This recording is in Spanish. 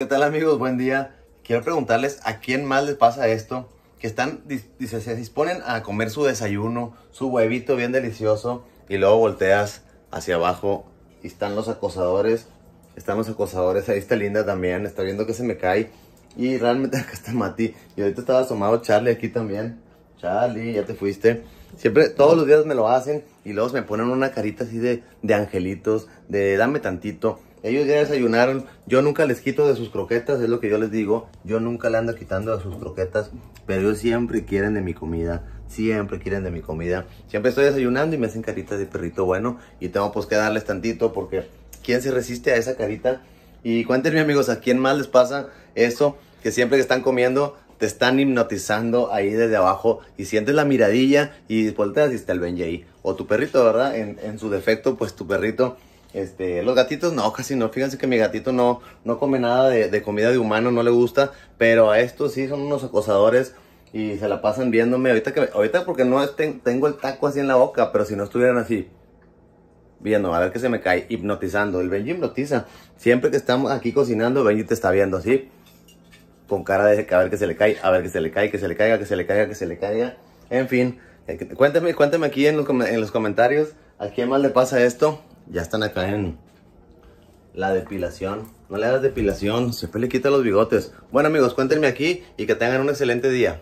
¿Qué tal amigos? Buen día. Quiero preguntarles a quién más les pasa esto, que están, dice, se disponen a comer su desayuno, su huevito bien delicioso, y luego volteas hacia abajo y están los acosadores, están los acosadores, ahí está Linda también, está viendo que se me cae, y realmente acá está Mati, y ahorita estaba asomado Charlie aquí también, Charlie, ya te fuiste. Siempre, todos los días me lo hacen y luego me ponen una carita así de, de angelitos, de dame tantito. Ellos ya desayunaron. Yo nunca les quito de sus croquetas, es lo que yo les digo. Yo nunca le ando quitando a sus croquetas, pero ellos siempre quieren de mi comida. Siempre quieren de mi comida. Siempre estoy desayunando y me hacen caritas de perrito bueno. Y tengo pues que darles tantito porque ¿quién se resiste a esa carita? Y cuéntenme amigos, ¿a quién más les pasa eso? Que siempre que están comiendo te están hipnotizando ahí desde abajo y sientes la miradilla y volteas y está el Benji ahí. O tu perrito, ¿verdad? en su defecto, pues tu perrito este, los gatitos no, casi no. Fíjense que mi gatito no, no come nada de, comida de humano, no le gusta. Pero a estos sí son unos acosadores y se la pasan viéndome. Ahorita, que, ahorita porque no tengo el taco así en la boca, pero si no estuvieran así, viendo, a ver que se me cae, hipnotizando. El Benji hipnotiza. Siempre que estamos aquí cocinando, Benji te está viendo así, con cara de que a ver que se le cae, a ver que se le cae, que se le caiga, que se le caiga, que se le caiga. En fin, eh, cuéntame, cuénteme aquí en los, en los comentarios a quién más le pasa esto. Ya están acá en la depilación. No le hagas depilación, se le quita los bigotes. Bueno amigos, cuéntenme aquí y que tengan un excelente día.